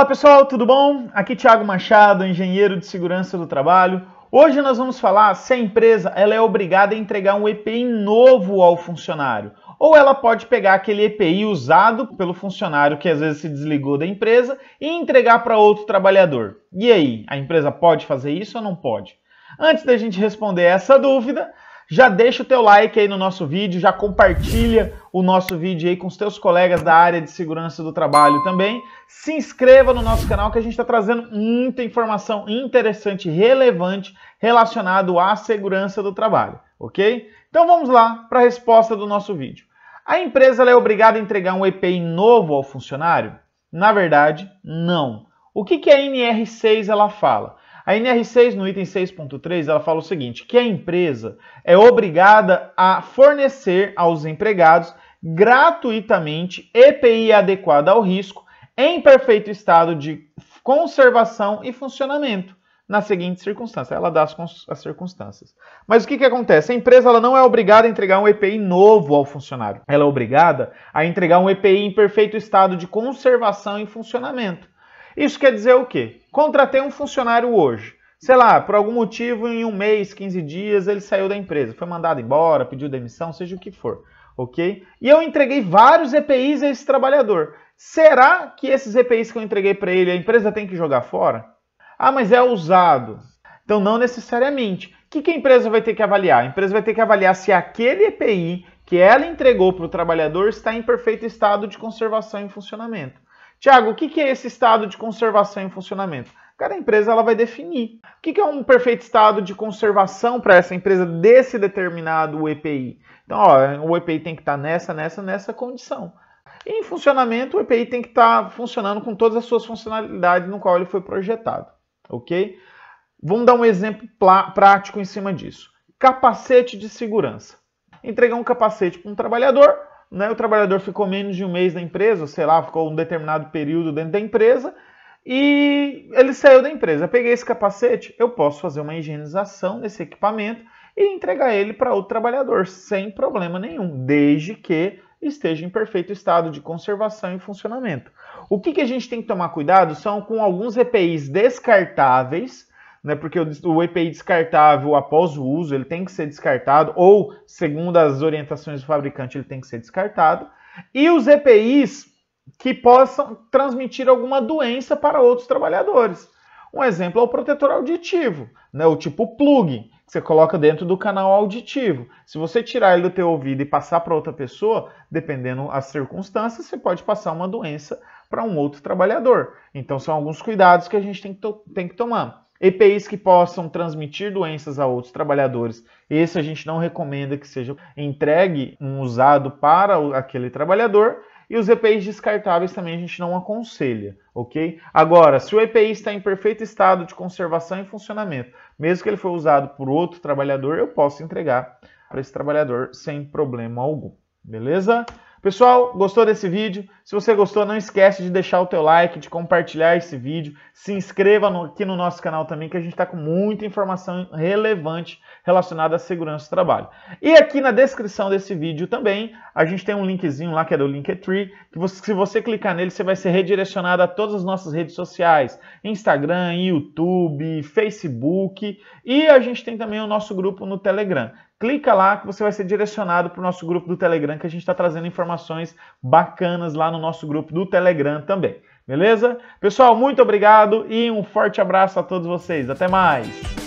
Olá pessoal, tudo bom? Aqui Thiago Machado, engenheiro de segurança do trabalho. Hoje nós vamos falar se a empresa ela é obrigada a entregar um EPI novo ao funcionário ou ela pode pegar aquele EPI usado pelo funcionário que às vezes se desligou da empresa e entregar para outro trabalhador. E aí, a empresa pode fazer isso ou não pode? Antes da gente responder essa dúvida, já deixa o teu like aí no nosso vídeo, já compartilha o nosso vídeo aí com os teus colegas da área de segurança do trabalho também. Se inscreva no nosso canal que a gente está trazendo muita informação interessante, relevante relacionado à segurança do trabalho, ok? Então vamos lá para a resposta do nosso vídeo. A empresa é obrigada a entregar um EPI novo ao funcionário? Na verdade, não. O que, que a NR6 ela fala? A NR6, no item 6.3, ela fala o seguinte: que a empresa é obrigada a fornecer aos empregados gratuitamente EPI adequada ao risco, em perfeito estado de conservação e funcionamento, nas seguintes circunstâncias. Ela dá as, as circunstâncias. Mas o que, que acontece? A empresa ela não é obrigada a entregar um EPI novo ao funcionário. Ela é obrigada a entregar um EPI em perfeito estado de conservação e funcionamento. Isso quer dizer o quê? Contratei um funcionário hoje. Sei lá, por algum motivo, em um mês, 15 dias, ele saiu da empresa, foi mandado embora, pediu demissão, seja o que for, ok? E eu entreguei vários EPIs a esse trabalhador. Será que esses EPIs que eu entreguei para ele, a empresa tem que jogar fora? Ah, mas é usado. Então, não necessariamente. O que, que a empresa vai ter que avaliar? A empresa vai ter que avaliar se aquele EPI que ela entregou para o trabalhador está em perfeito estado de conservação e funcionamento. Tiago, o que é esse estado de conservação em funcionamento? Cada empresa ela vai definir. O que é um perfeito estado de conservação para essa empresa desse determinado EPI? Então, ó, o EPI tem que estar tá nessa, nessa, nessa condição. E em funcionamento, o EPI tem que estar tá funcionando com todas as suas funcionalidades no qual ele foi projetado, ok? Vamos dar um exemplo prático em cima disso. Capacete de segurança. Entregar um capacete para um trabalhador, né, o trabalhador ficou menos de um mês na empresa, sei lá, ficou um determinado período dentro da empresa e ele saiu da empresa. Eu peguei esse capacete, eu posso fazer uma higienização desse equipamento e entregar ele para outro trabalhador sem problema nenhum, desde que esteja em perfeito estado de conservação e funcionamento. O que, que a gente tem que tomar cuidado são com alguns EPIs descartáveis né? Porque o, o EPI descartável após o uso, ele tem que ser descartado ou segundo as orientações do fabricante, ele tem que ser descartado. E os EPIs que possam transmitir alguma doença para outros trabalhadores. Um exemplo é o protetor auditivo, né? O tipo plug, que você coloca dentro do canal auditivo. Se você tirar ele do teu ouvido e passar para outra pessoa, dependendo as circunstâncias, você pode passar uma doença para um outro trabalhador. Então são alguns cuidados que a gente tem que, tem que tomar. EPIs que possam transmitir doenças a outros trabalhadores, esse a gente não recomenda que seja entregue um usado para aquele trabalhador. E os EPIs descartáveis também a gente não aconselha, ok? Agora, se o EPI está em perfeito estado de conservação e funcionamento, mesmo que ele foi usado por outro trabalhador, eu posso entregar para esse trabalhador sem problema algum, beleza? Pessoal, gostou desse vídeo? Se você gostou, não esquece de deixar o teu like, de compartilhar esse vídeo, se inscreva no, aqui no nosso canal também, que a gente está com muita informação relevante relacionada à segurança do trabalho. E aqui na descrição desse vídeo também, a gente tem um linkzinho lá que é do Linktree, que você, se você clicar nele, você vai ser redirecionado a todas as nossas redes sociais, Instagram, YouTube, Facebook, e a gente tem também o nosso grupo no Telegram clica lá que você vai ser direcionado para o nosso grupo do Telegram, que a gente está trazendo informações bacanas lá no nosso grupo do Telegram também. Beleza? Pessoal, muito obrigado e um forte abraço a todos vocês. Até mais!